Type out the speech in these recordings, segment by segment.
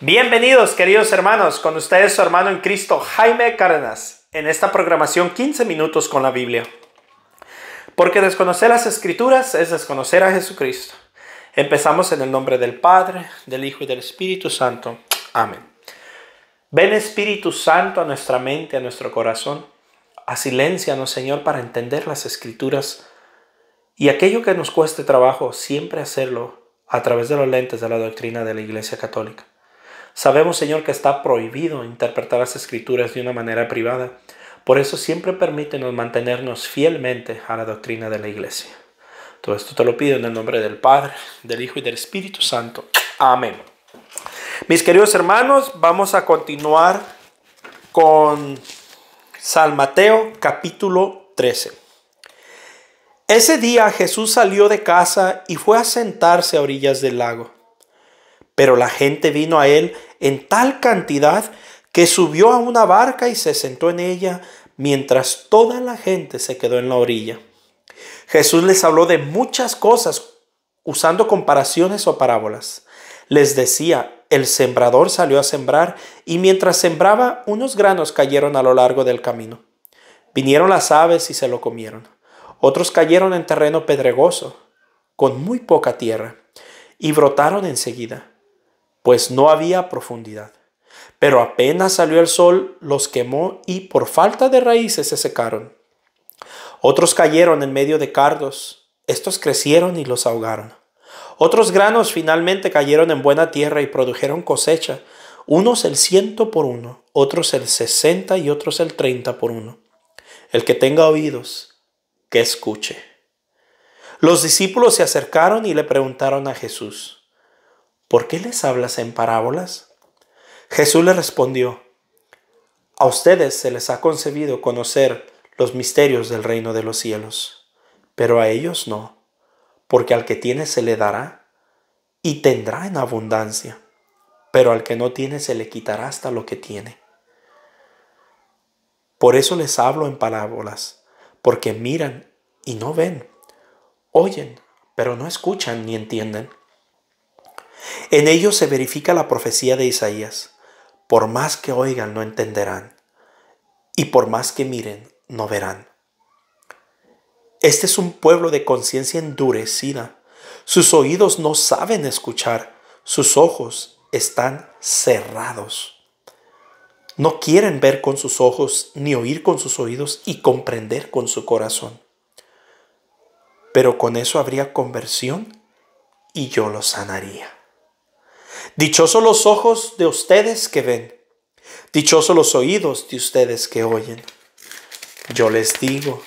Bienvenidos, queridos hermanos, con ustedes su hermano en Cristo, Jaime Cárdenas, en esta programación 15 minutos con la Biblia. Porque desconocer las escrituras es desconocer a Jesucristo. Empezamos en el nombre del Padre, del Hijo y del Espíritu Santo. Amén. Ven Espíritu Santo a nuestra mente, a nuestro corazón. A silencianos, Señor, para entender las escrituras y aquello que nos cueste trabajo, siempre hacerlo a través de los lentes de la doctrina de la Iglesia Católica. Sabemos, Señor, que está prohibido interpretar las escrituras de una manera privada. Por eso siempre permítenos mantenernos fielmente a la doctrina de la iglesia. Todo esto te lo pido en el nombre del Padre, del Hijo y del Espíritu Santo. Amén. Mis queridos hermanos, vamos a continuar con San Mateo capítulo 13. Ese día Jesús salió de casa y fue a sentarse a orillas del lago. Pero la gente vino a él en tal cantidad que subió a una barca y se sentó en ella mientras toda la gente se quedó en la orilla. Jesús les habló de muchas cosas usando comparaciones o parábolas. Les decía, el sembrador salió a sembrar y mientras sembraba unos granos cayeron a lo largo del camino. Vinieron las aves y se lo comieron. Otros cayeron en terreno pedregoso, con muy poca tierra, y brotaron enseguida pues no había profundidad. Pero apenas salió el sol, los quemó y por falta de raíces se secaron. Otros cayeron en medio de cardos, estos crecieron y los ahogaron. Otros granos finalmente cayeron en buena tierra y produjeron cosecha, unos el ciento por uno, otros el sesenta y otros el treinta por uno. El que tenga oídos, que escuche. Los discípulos se acercaron y le preguntaron a Jesús, ¿por qué les hablas en parábolas? Jesús le respondió, a ustedes se les ha concebido conocer los misterios del reino de los cielos, pero a ellos no, porque al que tiene se le dará y tendrá en abundancia, pero al que no tiene se le quitará hasta lo que tiene. Por eso les hablo en parábolas, porque miran y no ven, oyen, pero no escuchan ni entienden. En ellos se verifica la profecía de Isaías. Por más que oigan, no entenderán. Y por más que miren, no verán. Este es un pueblo de conciencia endurecida. Sus oídos no saben escuchar. Sus ojos están cerrados. No quieren ver con sus ojos, ni oír con sus oídos, y comprender con su corazón. Pero con eso habría conversión y yo lo sanaría. Dichosos los ojos de ustedes que ven, dichosos los oídos de ustedes que oyen. Yo les digo,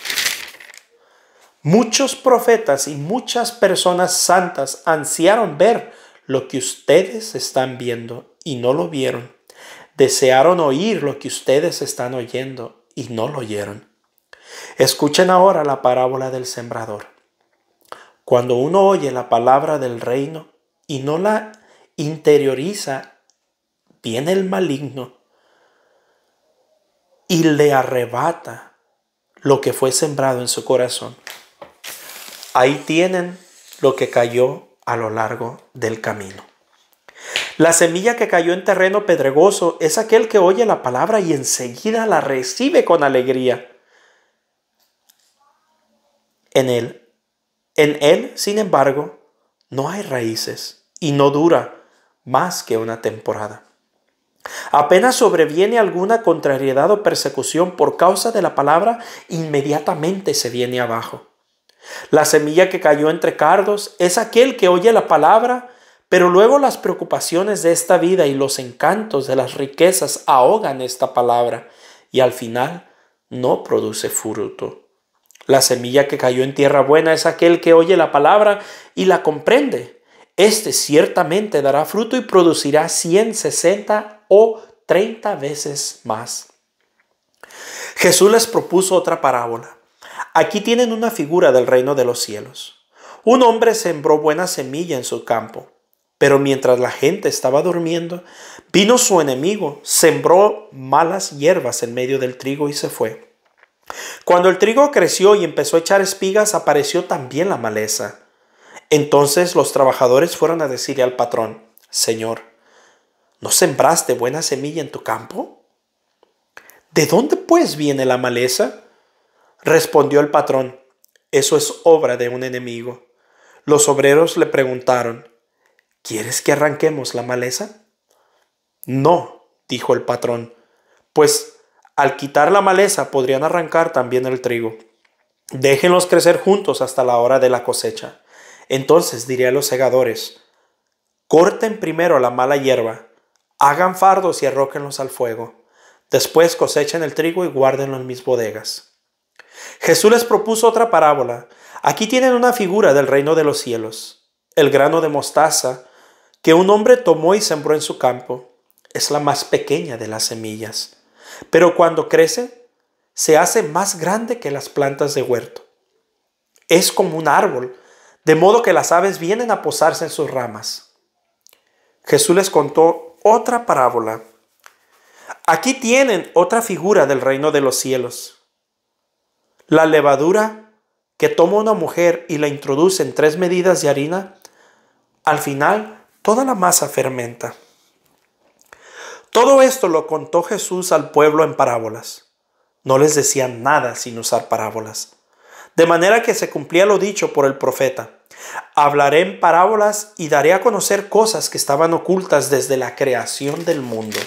muchos profetas y muchas personas santas ansiaron ver lo que ustedes están viendo y no lo vieron. Desearon oír lo que ustedes están oyendo y no lo oyeron. Escuchen ahora la parábola del sembrador. Cuando uno oye la palabra del reino y no la interioriza, viene el maligno y le arrebata lo que fue sembrado en su corazón. Ahí tienen lo que cayó a lo largo del camino. La semilla que cayó en terreno pedregoso es aquel que oye la palabra y enseguida la recibe con alegría. En él, en él, sin embargo, no hay raíces y no dura, más que una temporada. Apenas sobreviene alguna contrariedad o persecución por causa de la palabra, inmediatamente se viene abajo. La semilla que cayó entre cardos es aquel que oye la palabra, pero luego las preocupaciones de esta vida y los encantos de las riquezas ahogan esta palabra y al final no produce fruto. La semilla que cayó en tierra buena es aquel que oye la palabra y la comprende este ciertamente dará fruto y producirá 160 o 30 veces más. Jesús les propuso otra parábola. Aquí tienen una figura del reino de los cielos. Un hombre sembró buena semilla en su campo, pero mientras la gente estaba durmiendo, vino su enemigo, sembró malas hierbas en medio del trigo y se fue. Cuando el trigo creció y empezó a echar espigas, apareció también la maleza. Entonces los trabajadores fueron a decirle al patrón, Señor, ¿no sembraste buena semilla en tu campo? ¿De dónde pues viene la maleza? Respondió el patrón, eso es obra de un enemigo. Los obreros le preguntaron, ¿quieres que arranquemos la maleza? No, dijo el patrón, pues al quitar la maleza podrían arrancar también el trigo. Déjenlos crecer juntos hasta la hora de la cosecha. Entonces diré a los segadores, corten primero la mala hierba, hagan fardos y arróquenlos al fuego. Después cosechen el trigo y guárdenlo en mis bodegas. Jesús les propuso otra parábola. Aquí tienen una figura del reino de los cielos. El grano de mostaza que un hombre tomó y sembró en su campo es la más pequeña de las semillas, pero cuando crece se hace más grande que las plantas de huerto. Es como un árbol de modo que las aves vienen a posarse en sus ramas. Jesús les contó otra parábola. Aquí tienen otra figura del reino de los cielos. La levadura que toma una mujer y la introduce en tres medidas de harina, al final toda la masa fermenta. Todo esto lo contó Jesús al pueblo en parábolas. No les decía nada sin usar parábolas. De manera que se cumplía lo dicho por el profeta. Hablaré en parábolas y daré a conocer cosas que estaban ocultas desde la creación del mundo.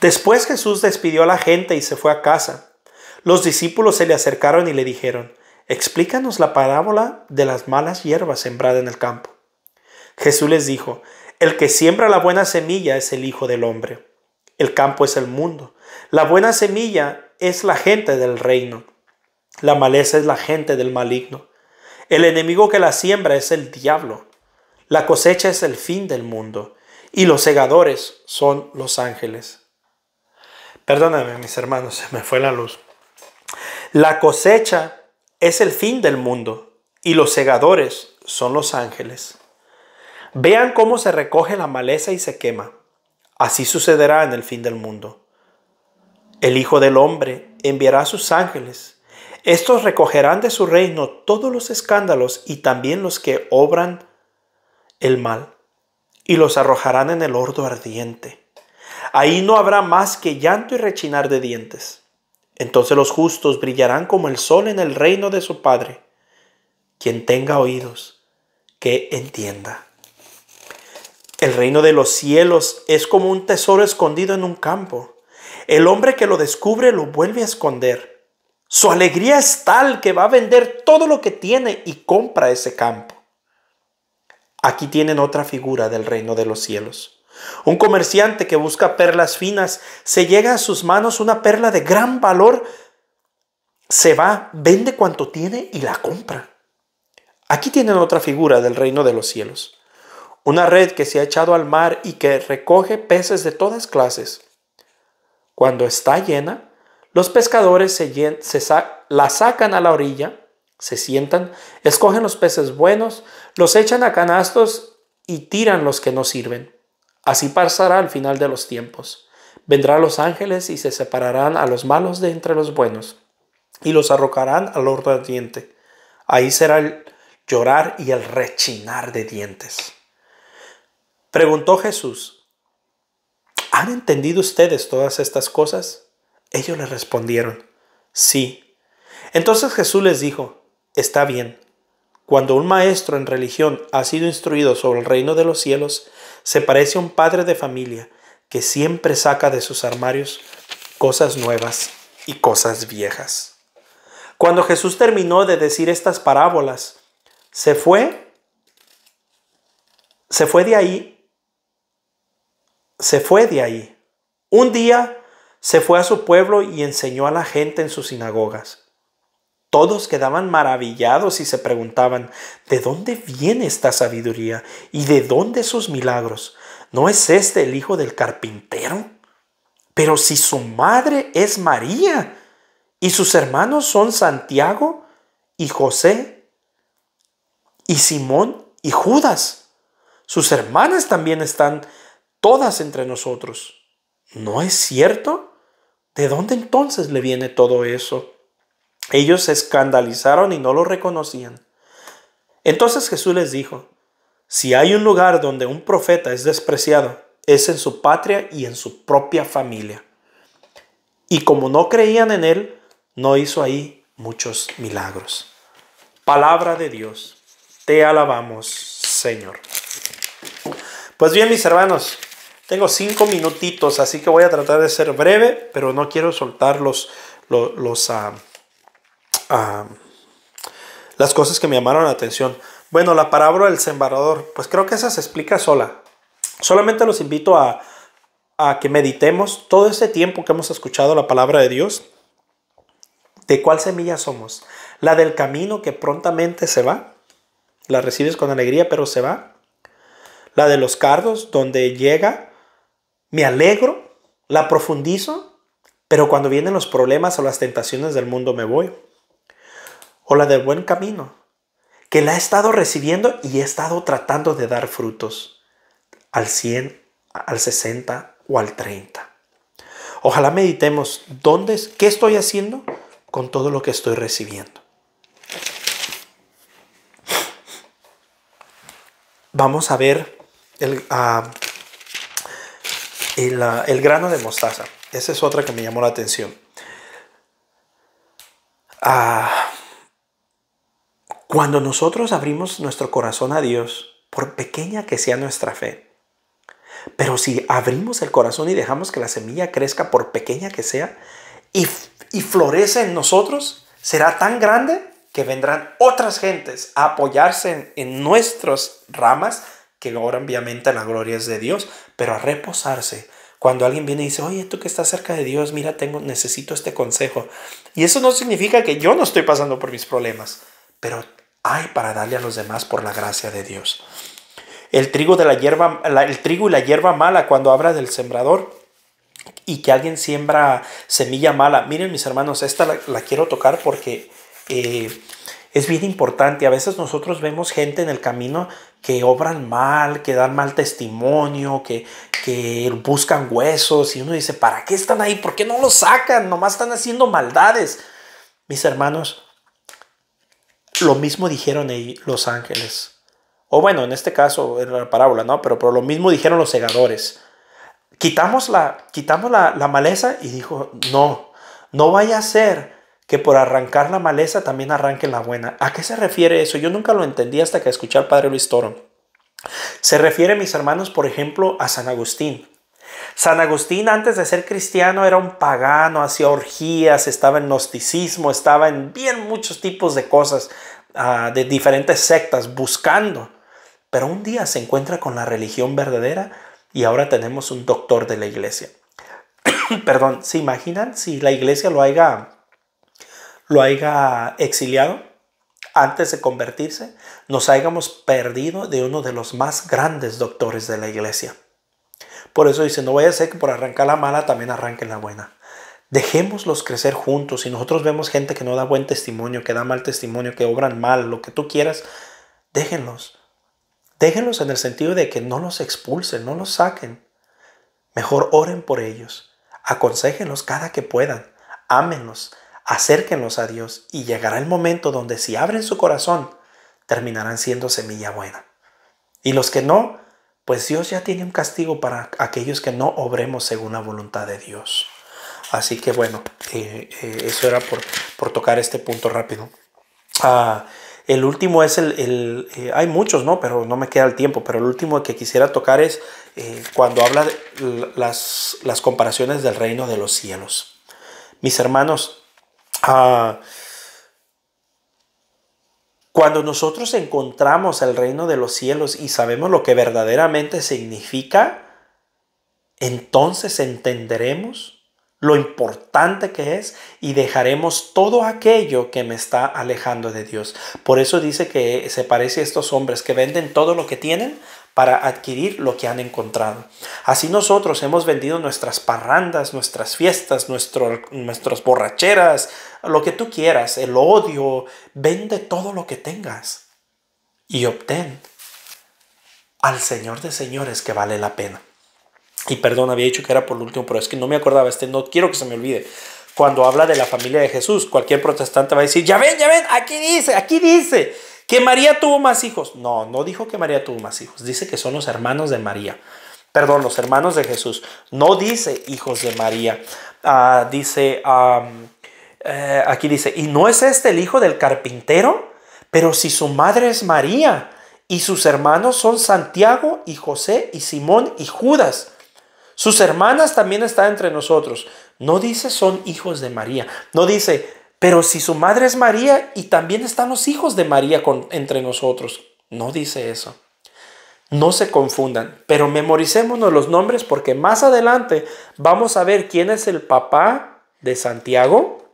Después Jesús despidió a la gente y se fue a casa. Los discípulos se le acercaron y le dijeron, explícanos la parábola de las malas hierbas sembradas en el campo. Jesús les dijo, el que siembra la buena semilla es el Hijo del Hombre. El campo es el mundo. La buena semilla es la gente del reino. La maleza es la gente del maligno. El enemigo que la siembra es el diablo. La cosecha es el fin del mundo. Y los segadores son los ángeles. Perdóname, mis hermanos, se me fue la luz. La cosecha es el fin del mundo. Y los segadores son los ángeles. Vean cómo se recoge la maleza y se quema. Así sucederá en el fin del mundo. El Hijo del Hombre enviará a sus ángeles estos recogerán de su reino todos los escándalos y también los que obran el mal, y los arrojarán en el hordo ardiente. Ahí no habrá más que llanto y rechinar de dientes. Entonces los justos brillarán como el sol en el reino de su Padre. Quien tenga oídos, que entienda. El reino de los cielos es como un tesoro escondido en un campo. El hombre que lo descubre lo vuelve a esconder su alegría es tal que va a vender todo lo que tiene y compra ese campo. Aquí tienen otra figura del reino de los cielos. Un comerciante que busca perlas finas, se llega a sus manos una perla de gran valor, se va, vende cuanto tiene y la compra. Aquí tienen otra figura del reino de los cielos. Una red que se ha echado al mar y que recoge peces de todas clases. Cuando está llena, los pescadores se, la sacan a la orilla, se sientan, escogen los peces buenos, los echan a canastos y tiran los que no sirven. Así pasará al final de los tiempos. Vendrán los ángeles y se separarán a los malos de entre los buenos y los arrocarán al horno ardiente. Ahí será el llorar y el rechinar de dientes. Preguntó Jesús, ¿han entendido ustedes todas estas cosas? Ellos le respondieron, sí. Entonces Jesús les dijo, está bien. Cuando un maestro en religión ha sido instruido sobre el reino de los cielos, se parece a un padre de familia que siempre saca de sus armarios cosas nuevas y cosas viejas. Cuando Jesús terminó de decir estas parábolas, se fue, se fue de ahí, se fue de ahí. Un día se fue a su pueblo y enseñó a la gente en sus sinagogas. Todos quedaban maravillados y se preguntaban, ¿de dónde viene esta sabiduría y de dónde sus milagros? ¿No es este el hijo del carpintero? Pero si su madre es María y sus hermanos son Santiago y José y Simón y Judas, sus hermanas también están todas entre nosotros. ¿No es cierto? ¿De dónde entonces le viene todo eso? Ellos se escandalizaron y no lo reconocían. Entonces Jesús les dijo, si hay un lugar donde un profeta es despreciado, es en su patria y en su propia familia. Y como no creían en él, no hizo ahí muchos milagros. Palabra de Dios, te alabamos, Señor. Pues bien, mis hermanos, tengo cinco minutitos, así que voy a tratar de ser breve, pero no quiero soltar los, los, ah, ah, las cosas que me llamaron la atención. Bueno, la parábola del sembrador, pues creo que esa se explica sola. Solamente los invito a, a que meditemos todo este tiempo que hemos escuchado la palabra de Dios. ¿De cuál semilla somos? ¿La del camino que prontamente se va? ¿La recibes con alegría pero se va? ¿La de los cardos donde llega me alegro, la profundizo, pero cuando vienen los problemas o las tentaciones del mundo me voy. O la del buen camino, que la he estado recibiendo y he estado tratando de dar frutos al 100, al 60 o al 30. Ojalá meditemos dónde, qué estoy haciendo con todo lo que estoy recibiendo. Vamos a ver el, ah, el grano de mostaza. Esa es otra que me llamó la atención. Ah, cuando nosotros abrimos nuestro corazón a Dios, por pequeña que sea nuestra fe, pero si abrimos el corazón y dejamos que la semilla crezca, por pequeña que sea, y, y florece en nosotros, será tan grande que vendrán otras gentes a apoyarse en, en nuestras ramas que ahora obviamente la gloria es de Dios, pero a reposarse. Cuando alguien viene y dice, oye, tú que estás cerca de Dios, mira, tengo, necesito este consejo. Y eso no significa que yo no estoy pasando por mis problemas, pero hay para darle a los demás por la gracia de Dios. El trigo, de la hierba, el trigo y la hierba mala cuando habla del sembrador y que alguien siembra semilla mala. Miren mis hermanos, esta la quiero tocar porque eh, es bien importante. A veces nosotros vemos gente en el camino que obran mal, que dan mal testimonio, que, buscan huesos y uno dice, ¿para qué están ahí? ¿Por qué no los sacan? Nomás están haciendo maldades. Mis hermanos, lo mismo dijeron ahí los ángeles. O bueno, en este caso era la parábola, ¿no? Pero, pero lo mismo dijeron los segadores. Quitamos, la, quitamos la, la maleza y dijo, no, no vaya a ser que por arrancar la maleza también arranque la buena. ¿A qué se refiere eso? Yo nunca lo entendí hasta que escuché al padre Luis Toro. Se refiere, mis hermanos, por ejemplo, a San Agustín. San Agustín antes de ser cristiano era un pagano, hacía orgías, estaba en gnosticismo, estaba en bien muchos tipos de cosas, ah, de diferentes sectas, buscando. Pero un día se encuentra con la religión verdadera y ahora tenemos un doctor de la iglesia. Perdón, ¿se imaginan si la iglesia lo haga lo haya exiliado antes de convertirse, nos hayamos perdido de uno de los más grandes doctores de la iglesia. Por eso dice, no vaya a ser que por arrancar la mala también arranquen la buena. Dejémoslos crecer juntos. Si nosotros vemos gente que no da buen testimonio, que da mal testimonio, que obran mal, lo que tú quieras, déjenlos. Déjenlos en el sentido de que no los expulsen, no los saquen. Mejor oren por ellos. Aconsejenlos cada que puedan. Ámenlos acérquenlos a Dios y llegará el momento donde si abren su corazón, terminarán siendo semilla buena. Y los que no, pues Dios ya tiene un castigo para aquellos que no obremos según la voluntad de Dios. Así que bueno, eh, eh, eso era por, tocar este punto rápido. Ah, el último es el, eh, hay muchos, ¿no? Pero no me queda el tiempo, pero el último que quisiera tocar es cuando habla de las, las comparaciones del reino de los cielos. Mis hermanos, Ah, cuando nosotros encontramos el reino de los cielos y sabemos lo que verdaderamente significa, entonces entenderemos lo importante que es y dejaremos todo aquello que me está alejando de Dios. Por eso dice que se parece a estos hombres que venden todo lo que tienen para adquirir lo que han encontrado. Así nosotros hemos vendido nuestras parrandas, nuestras fiestas, nuestras borracheras, lo que tú quieras, el odio, vende todo lo que tengas y obtén al Señor de señores que vale la pena. Y perdón, había dicho que era por último, pero es que no me acordaba este, no quiero que se me olvide. Cuando habla de la familia de Jesús, cualquier protestante va a decir, ya ven, ya ven, aquí dice, aquí dice que María tuvo más hijos. No, no dijo que María tuvo más hijos. Dice que son los hermanos de María. Perdón, los hermanos de Jesús. No dice hijos de María. Ah, dice, eh, aquí dice, ¿y no es este el hijo del carpintero? Pero si su madre es María y sus hermanos son Santiago y José y Simón y Judas. Sus hermanas también están entre nosotros. No dice son hijos de María. No dice pero si su madre es María y también están los hijos de María con, entre nosotros, no dice eso. No se confundan, pero memoricémonos los nombres porque más adelante vamos a ver quién es el papá de Santiago,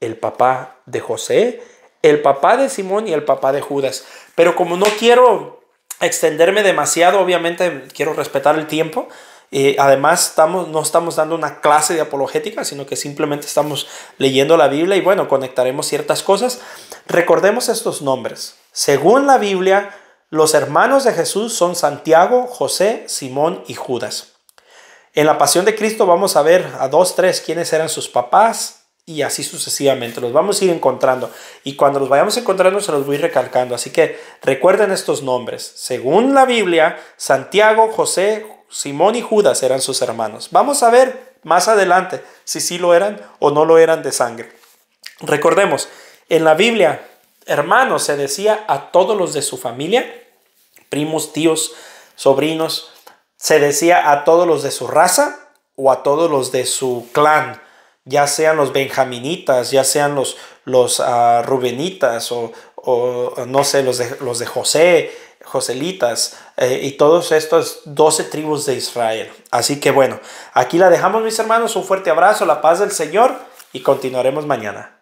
el papá de José, el papá de Simón y el papá de Judas. Pero como no quiero extenderme demasiado, obviamente quiero respetar el tiempo, eh, además, estamos, no estamos dando una clase de apologética, sino que simplemente estamos leyendo la Biblia y bueno, conectaremos ciertas cosas. Recordemos estos nombres. Según la Biblia, los hermanos de Jesús son Santiago, José, Simón y Judas. En la pasión de Cristo vamos a ver a dos, tres quiénes eran sus papás y así sucesivamente. Los vamos a ir encontrando y cuando los vayamos encontrando se los voy recalcando. Así que recuerden estos nombres. Según la Biblia, Santiago, José, Simón y Judas eran sus hermanos. Vamos a ver más adelante si sí lo eran o no lo eran de sangre. Recordemos, en la Biblia, hermanos se decía a todos los de su familia, primos, tíos, sobrinos, se decía a todos los de su raza o a todos los de su clan, ya sean los benjaminitas, ya sean los, los ah, rubenitas o, o no sé, los de, los de José, Joselitas eh, y todos estos 12 tribus de Israel. Así que bueno, aquí la dejamos mis hermanos, un fuerte abrazo, la paz del Señor y continuaremos mañana.